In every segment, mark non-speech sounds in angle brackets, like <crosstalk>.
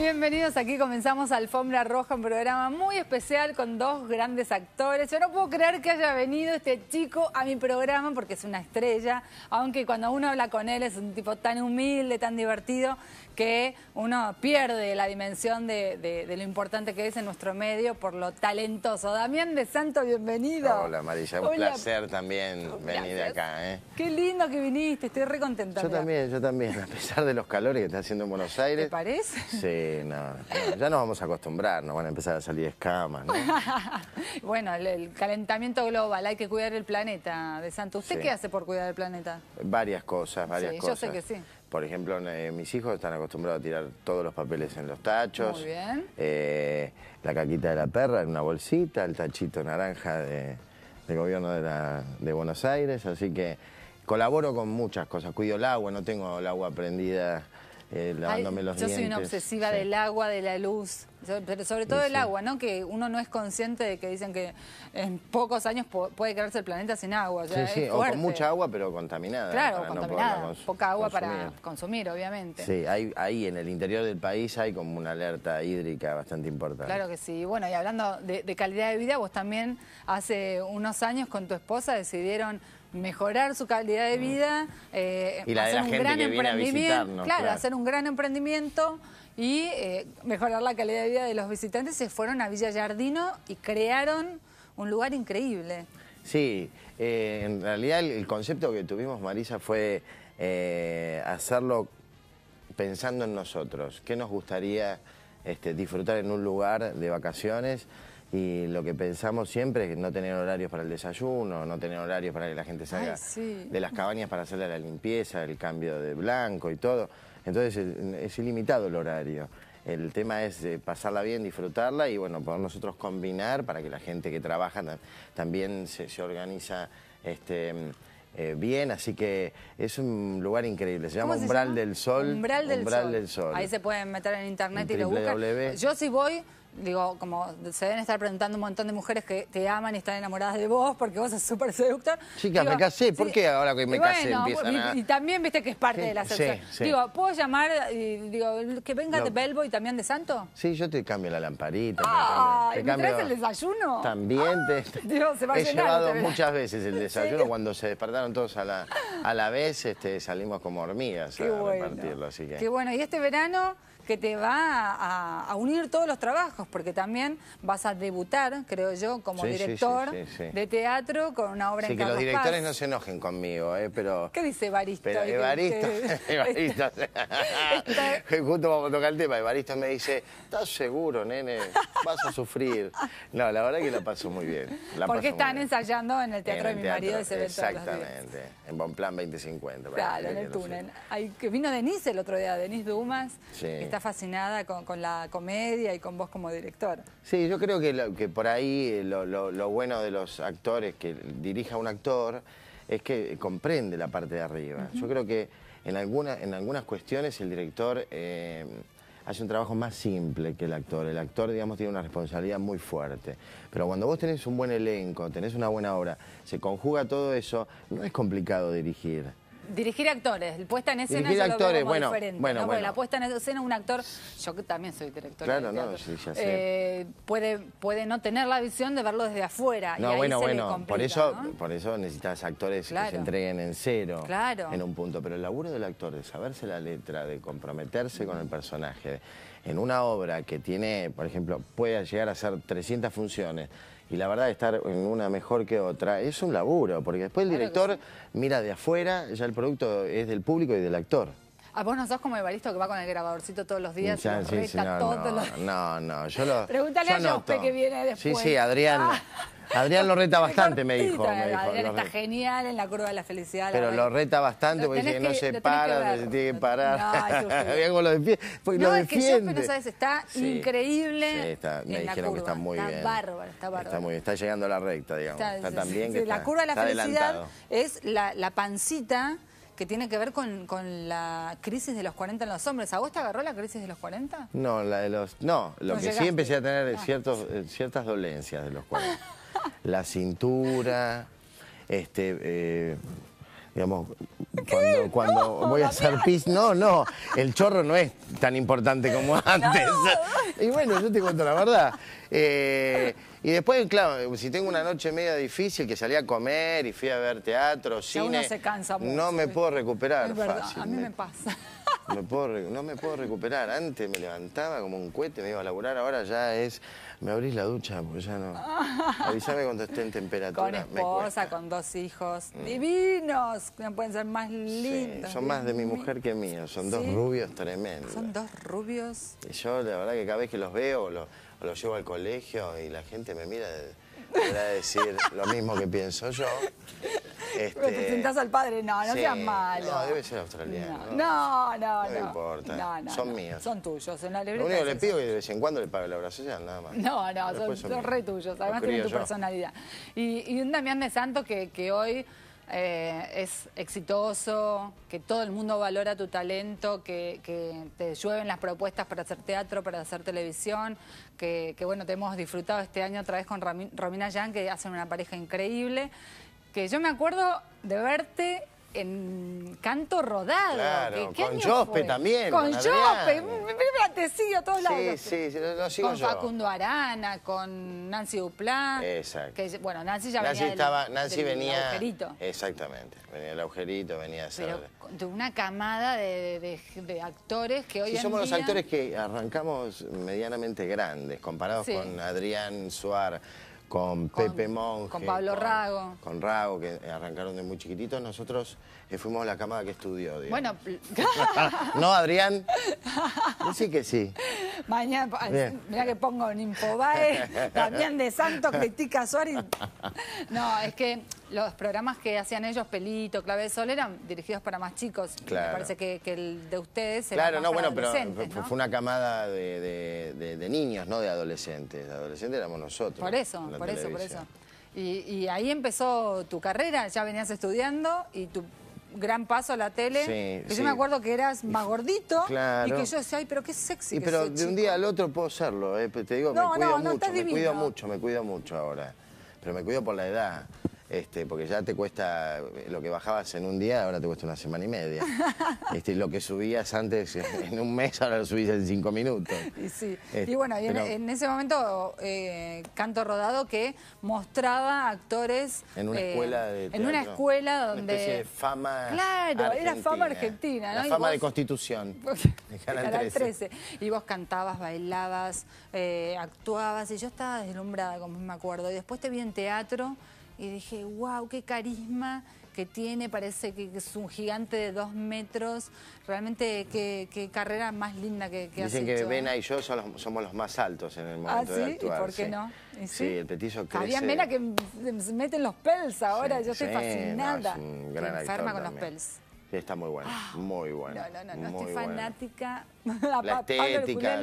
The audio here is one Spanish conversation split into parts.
Bienvenidos, aquí comenzamos Alfombra Roja, un programa muy especial con dos grandes actores. Yo no puedo creer que haya venido este chico a mi programa porque es una estrella, aunque cuando uno habla con él es un tipo tan humilde, tan divertido, que uno pierde la dimensión de, lo importante que es en nuestro medio por lo talentoso. Damián de Santo, bienvenido. Hola Marilla, un placer también venir acá. ¿eh? Qué lindo que viniste, estoy re contenta. Yo también, yo también, a pesar de los calores que está haciendo en Buenos Aires. ¿Te parece? Sí, no, ya nos vamos a acostumbrar, nos van a empezar a salir escamas. ¿no? <laughs> bueno, el, calentamiento global, hay que cuidar el planeta de Santo. ¿Usted qué hace por cuidar el planeta? Varias cosas, varias sí, cosas. Yo sé que sí. Por ejemplo, eh, mis hijos están acostumbrados a tirar todos los papeles en los tachos. Muy bien. Eh, la caquita de la perra en una bolsita, el tachito naranja de, del gobierno de, de Buenos Aires. Así que colaboro con muchas cosas. Cuido el agua, no tengo el agua prendida eh, yo soy una obsesiva del agua, de la luz, pero sobre todo del agua, ¿no? Que uno no es consciente de que dicen que en pocos años puede quedarse el planeta sin agua. sí, sí, o con mucha agua, pero contaminada. Claro, contaminada, poca agua para consumir, obviamente. Sí, hay, ahí en el interior del país hay como una alerta hídrica bastante importante. Claro que sí. Bueno, y hablando de, de calidad de vida, vos también hace unos años con tu esposa decidieron mejorar su calidad de vida, hacer un gran emprendimiento, claro, hacer un gran emprendimiento y eh, mejorar la calidad de vida de los visitantes, se fueron a Villa y crearon un lugar increíble. Sí, eh, en realidad el, concepto que tuvimos, Marisa, fue eh, hacerlo pensando en nosotros, qué nos gustaría este, disfrutar en un lugar de vacaciones y lo que pensamos siempre es no tener horarios para el desayuno, no tener horarios para que la gente salga de las cabañas para hacerle la limpieza, el cambio de blanco y todo. Entonces es ilimitado el horario. El tema es eh, pasarla bien, disfrutarla y bueno, poder nosotros combinar para que la gente que trabaja también se, se organiza este, mm, eh, bien, así que es un lugar increíble. Se llama Umbral del Sol. Umbral del, Sol. Ahí se pueden meter en internet y lo buscan. Yo sí voy digo, como se deben estar preguntando un montón de mujeres que te aman y están enamoradas de vos porque vos sos súper seductor. Chicas, me casé, ¿por qué ahora que me casé empiezan y, y, también viste que es parte de la seducción. Digo, ¿puedo llamar, y, digo, que venga de Belbo y también de Santo? Sí, yo te cambio la lamparita. Ah, te cambio, traes el desayuno? También te... Ah, he llevado muchas veces el <laughs> desayuno. Cuando se despertaron todos a la, vez, este, salimos como hormigas a repartirlo. Así que... Qué bueno, y este verano que te va a, unir todos los trabajos, porque también vas a debutar, creo yo, como director de teatro con una obra en que los directores no se enojen conmigo, eh, pero... ¿Qué dice Evaristo? Pero Evaristo, <laughs> <laughs> <laughs> Justo vamos a tocar el tema, Evaristo me dice, ¿estás seguro, nene? Vas a sufrir. No, la verdad que la paso muy bien. porque están ensayando en el Teatro de mi marido ese evento Exactamente, en Bonplan 2050. Claro, en el túnel. que vino Denise el otro día, Denise Dumas. Sí está fascinada con, la comedia y con vos como director. Sí, yo creo que, que por ahí eh, lo, bueno de los actores, que dirija un actor, es que comprende la parte de arriba. Yo creo que en, alguna, en algunas cuestiones el director eh, hace un trabajo más simple que el actor. El actor, digamos, tiene una responsabilidad muy fuerte. Pero cuando vos tenés un buen elenco, tenés una buena obra, se conjuga todo eso, no es complicado dirigir. Dirigir actores, el puesta en escena Dirigir lo veo diferente. Bueno, la puesta en escena, un actor, yo también soy director eh, puede, puede no tener la visión de verlo desde afuera. y bueno, bueno, por eso, por eso necesitas actores que se entreguen en cero, en un punto. Pero el laburo del actor, de saberse la letra, de comprometerse con el personaje, en una obra que tiene, por ejemplo, puede llegar a ser 300 funciones, y la verdad estar en una mejor que otra es un laburo, porque después el director mira de afuera, ya el producto es del público y del actor. ¿A ah, vos no sos como Evaristo que va con el grabadorcito todos los días? y sí, no, todos no, los... no, no, yo lo. Pregúntale a Jospe que viene después. Sí, sí, Adrián. Ah. Adrián lo reta <laughs> bastante, me dijo. Adrián está genial en la curva de la felicidad. Pero lo reta bastante porque dice que, no se para, se tiene que parar. No, <laughs> lo defiende. no, es que Jospe, no sabes, está increíble. Sí, está, me dijeron que está muy está bien. Bárbaro, está bárbaro. Está muy bien, está llegando a la recta, digamos. Está, tan bien que La curva de la felicidad es la pancita que tiene que ver con, la crisis de los 40 en los hombres. ¿A vos te agarró la crisis de los 40? No, la de los, no lo que sí empecé a tener es ah. ciertos, eh, ciertas dolencias de los 40. <laughs> la cintura, este... Eh, digamos, cuando, voy a hacer pis, no, no, el chorro no es tan importante como <laughs> antes. Y bueno, yo te cuento la verdad. Eh, y después, claro, si tengo una noche media difícil, que salí a comer y fui a ver teatro, cine... Uno se cansa mucho, No me puedo recuperar es A mí me pasa. no me puedo recuperar. Antes me levantaba como un cohete, me iba a laburar. Ahora ya es, me abrís la ducha, porque ya no. Avisame cuando esté en temperatura. Con esposa, con dos hijos mm. divinos, no pueden ser más lindos. son más de mi mujer que mío, son dos rubios tremendos. Son dos rubios. Y yo la verdad que cada vez que los veo, los, lo llevo al colegio y la gente me mira, me va a decir lo mismo que pienso yo. Este... Pero te sentás al padre, no, no seas malo. No, debe ser australiano. No, no, no. No, no importa. son míos. Son tuyos. lo único que le pido es que de vez en cuando le pague la brasileña, nada más. No, no, son, re tuyos. Además tienen tu personalidad. Y, y un Damián de Santo que, que hoy... Eh, es exitoso, que todo el mundo valora tu talento, que, te llueven las propuestas para hacer teatro, para hacer televisión, que, bueno, te hemos disfrutado este año otra vez con Romina Yan, que hacen una pareja increíble. Que yo me acuerdo de verte en canto rodado. Claro, ¿Qué, con Jospe también. Con, con Jospe, he sigue a todos lados. Sí, sí, lo, lo sigo Con Facundo Arana, con Nancy Duplán. Exacto. Que, bueno, Nancy ya Nancy venía estaba, Nancy venía, del agujerito. Exactamente, venía el agujerito, venía a hacer... Pero de una camada de, de, de actores que hoy sí, somos los actores que arrancamos medianamente grandes, comparados con Adrián Suárez con Pepe Monge. Con Pablo Rago. Con Rago, que arrancaron de muy chiquititos. Nosotros eh, fuimos a la cámara que estudió. Bueno. <laughs> ¿No, Adrián? Sí <laughs> que sí. Mañana, mira que pongo Nimpobae, también <laughs> de Santos, critica a Suárez. No, es que los programas que hacían ellos, Pelito, Clave de Sol, eran dirigidos para más chicos. Me parece que, el de ustedes era más no, bueno, pero fue una camada de, de, niños, no de adolescentes. Adolescentes éramos nosotros. Por eso, por eso, por eso. Y, y, ahí empezó tu carrera, ya venías estudiando y tu gran paso a la tele. Yo me acuerdo que eras más gordito y que yo decía, ay, pero qué sexy. Y pero de un día al otro puedo serlo, eh. te digo, me cuido mucho, me cuido mucho, me cuido mucho ahora pero me cuido por la edad. Este, porque ya te cuesta, lo que bajabas en un día, ahora te cuesta una semana y media. <laughs> Este, lo que subías antes en un mes, ahora lo subís en cinco minutos. Y, sí. Este, y bueno, en, ese momento, eh, Canto Rodado que mostraba actores... En una eh, escuela En una escuela donde... fama Claro, era fama argentina. ¿no? La fama de Constitución. 13. <laughs> Y vos cantabas, bailabas, eh, actuabas, y yo estaba deslumbrada, como me acuerdo. Y después te vi en teatro y dije, wow, qué carisma que tiene, parece que es un gigante de dos metros, realmente qué, qué carrera más linda que, que Dicen que Vena ¿eh? y yo somos los más altos en el momento ¿Ah, sí? de ¿Y por qué no? sí? el petiso crece. Había Vena que se meten los pels ahora, yo estoy fascinada. Me es un gran enferma con los pels. está muy bueno, ah. muy bueno. No, no, no, no estoy fanática... <laughs> la, estética.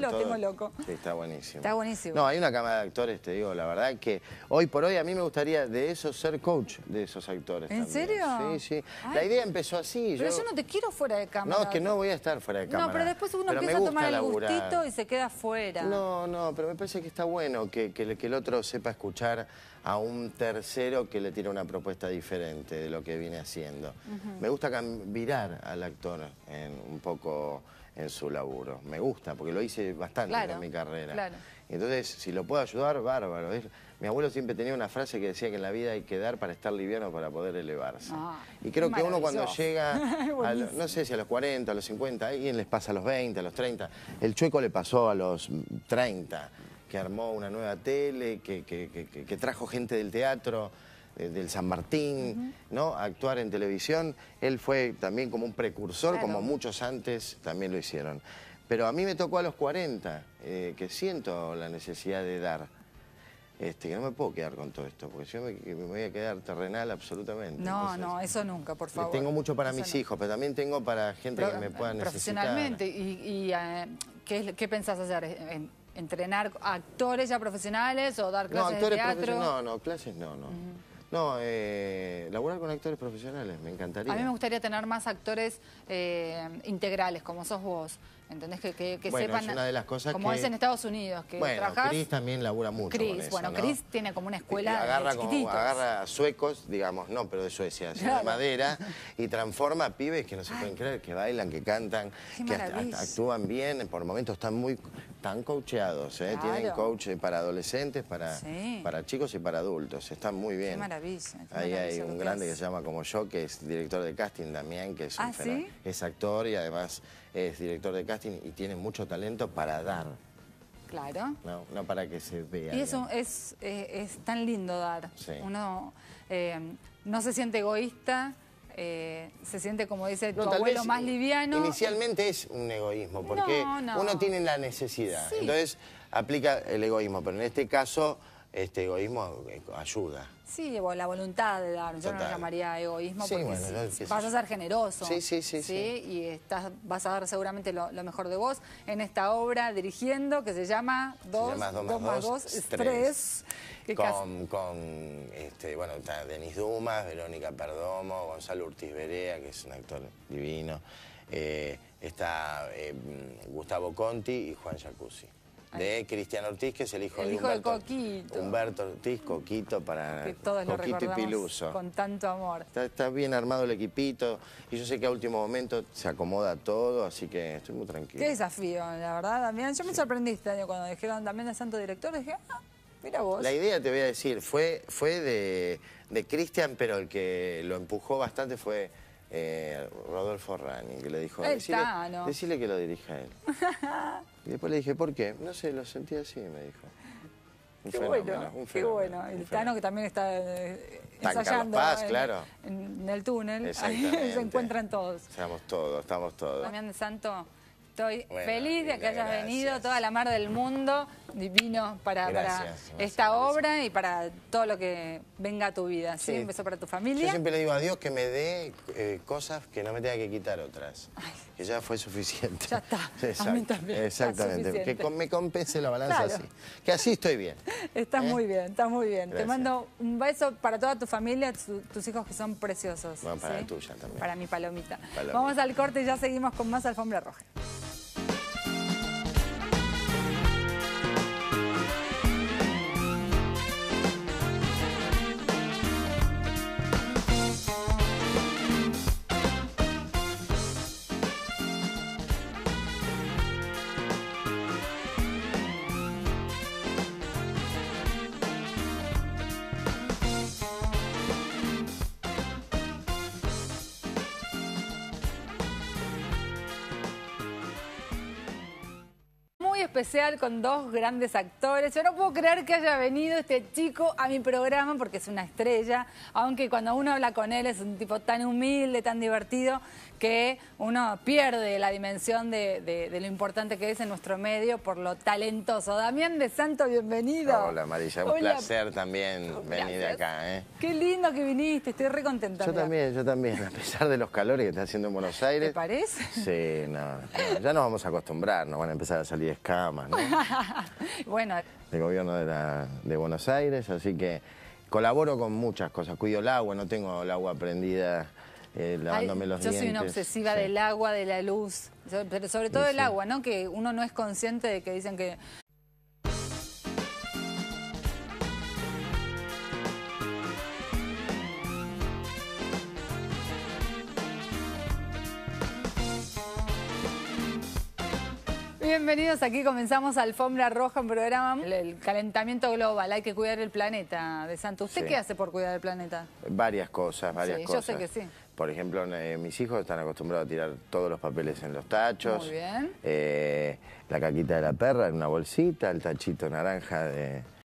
Sí, está buenísimo. Está buenísimo. No, hay una cámara de actores, te digo, la verdad que hoy por hoy a mí me gustaría de eso ser coach de esos actores. ¿En serio? Sí, sí. la idea empezó así. Pero yo... no te quiero fuera de cámara. No, es que no voy a estar fuera de cámara. No, pero después uno empieza a tomar el gustito y se queda fuera. No, no, pero me parece que está bueno que, que, el otro sepa escuchar a un tercero que le tiene una propuesta diferente de lo que viene haciendo. Me gusta virar al actor en, un poco en su labor. Me gusta, porque lo hice bastante en mi carrera. Entonces, si lo puedo ayudar, bárbaro. Mi abuelo siempre tenía una frase que decía que en la vida hay que dar para estar liviano para poder elevarse. Ah, y creo que uno cuando llega, <laughs> no sé si a los 40, a los 50, alguien les pasa a los 20, a los 30. El chueco le pasó a los 30, que armó una nueva tele, que trajo gente del teatro eh, del San Martín, ¿no? actuar en televisión. Él fue también como un precursor, como muchos antes también lo hicieron. Pero a mí me tocó a los 40, eh, que siento la necesidad de dar. Este, que no me puedo quedar con todo esto, porque yo me, voy a quedar terrenal absolutamente. No, no, eso nunca, por eh, favor. Tengo mucho para mis hijos, pero también tengo para gente que me pueda profesionalmente, necesitar. Profesionalmente, ¿y, ¿qué, pensás hacer? ¿Entrenar actores ya profesionales o dar clases no, actores de teatro? No, no, clases no, no. No, eh, laburar con actores profesionales, me encantaría. A mí me gustaría tener más actores eh, integrales, como sos vos. ¿Entendés? Que, que, sepan. Es una de las cosas como es en Estados Unidos, que bueno, Chris también labura mucho. Chris, bueno, tiene como una escuela. Agarra, de como, agarra suecos, digamos, no, pero de Suecia, sino de madera, <laughs> y transforma a pibes que no se pueden creer, que bailan, que cantan, que actúan bien, por momentos están muy están coacheados, ¿eh? tienen coach para adolescentes, para, para chicos y para adultos, están muy bien. Qué maravilla. Ahí hay un grande que se llama como yo, que es director de casting también, que ah, es, actor y además es director de casting y tiene mucho talento para dar. Claro. No, para que se vea. Y eso es, eh, es, tan lindo dar. Uno eh, no se siente egoísta, eh, se siente, como dice tu abuelo, más liviano. Inicialmente es un egoísmo, porque uno tiene la necesidad. Entonces aplica el egoísmo, pero en este caso este egoísmo eh, ayuda. Sí, la voluntad de dar, yo no lo llamaría egoísmo porque vas a ser generoso. Sí, sí, sí. Y estás, vas a dar seguramente lo, mejor de vos en esta obra dirigiendo que se llama dos, más tres. Con, con este, bueno, está Denis Dumas, Verónica Perdomo, Gonzalo Urtiz Berea, que es un actor divino. Eh, está eh, Gustavo Conti y Juan Jacuzzi de Cristian Ortiz, que es el hijo de Humberto, Humberto Ortiz, Coquito para Coquito y Piluso. Con tanto amor. Está, bien armado el equipito y yo sé que a último momento se acomoda todo, así que estoy muy tranquilo. Qué desafío, la verdad, Damián. Yo me sorprendí este año cuando dijeron también al Santo Director, dije, ah, mira vos. La idea, te voy a decir, fue, fue de, de Cristian, pero el que lo empujó bastante fue eh, Rodolfo Rani, que le dijo... decirle que lo dirija él. <laughs> y después le dije, ¿por qué? No sé, lo sentí así, me dijo. qué bueno, un bueno. El Tano que también está eh, ensayando en, el túnel. <laughs> Ahí se encuentran todos. Estamos todos, estamos todos. Damián de Santo, estoy feliz de que hayas venido, toda la mar del mundo divino para, esta obra y para todo lo que venga a tu vida. ¿sí? para tu familia. Yo siempre le digo a Dios que me dé eh, cosas que no me tenga que quitar otras. Que ya fue suficiente. Ya está. <laughs> Exactamente. Que me compense la balanza así. Que así estoy bien. <laughs> Estás ¿eh? muy bien, estás muy bien. Te mando un beso para toda tu familia, tus hijos que son preciosos. para la tuya también. Para mi palomita. Vamos al corte y ya seguimos con más Alfombra Roja. especial con dos grandes actores. Yo no puedo creer que haya venido este chico a mi programa porque es una estrella, aunque cuando uno habla con él es un tipo tan humilde, tan divertido, que uno pierde la dimensión de, lo importante que es en nuestro medio por lo talentoso. Damián de Santo, bienvenido. Hola Marilla, un placer también venir acá. ¿eh? Qué lindo que viniste, estoy re contenta. Yo también, yo también, a pesar de los calores que está haciendo en Buenos Aires. ¿Te parece? Sí, no, ya nos vamos a acostumbrar, nos van a empezar a salir escasos <laughs> bueno. el gobierno de, la, de Buenos Aires, así que colaboro con muchas cosas. Cuido el agua, no tengo el agua prendida. Eh, lavándome los los yo soy una obsesiva del agua, de la luz, pero sobre todo el agua, ¿no? Que uno no es consciente de que dicen que Bienvenidos, aquí comenzamos Alfombra Roja, en programa, el, calentamiento global, hay que cuidar el planeta, De Santo. ¿Usted qué hace por cuidar el planeta? Varias cosas, varias cosas. Yo sé que sí. Por ejemplo, eh, mis hijos están acostumbrados a tirar todos los papeles en los tachos. Muy bien. Eh, la caquita de la perra en una bolsita, el tachito naranja de,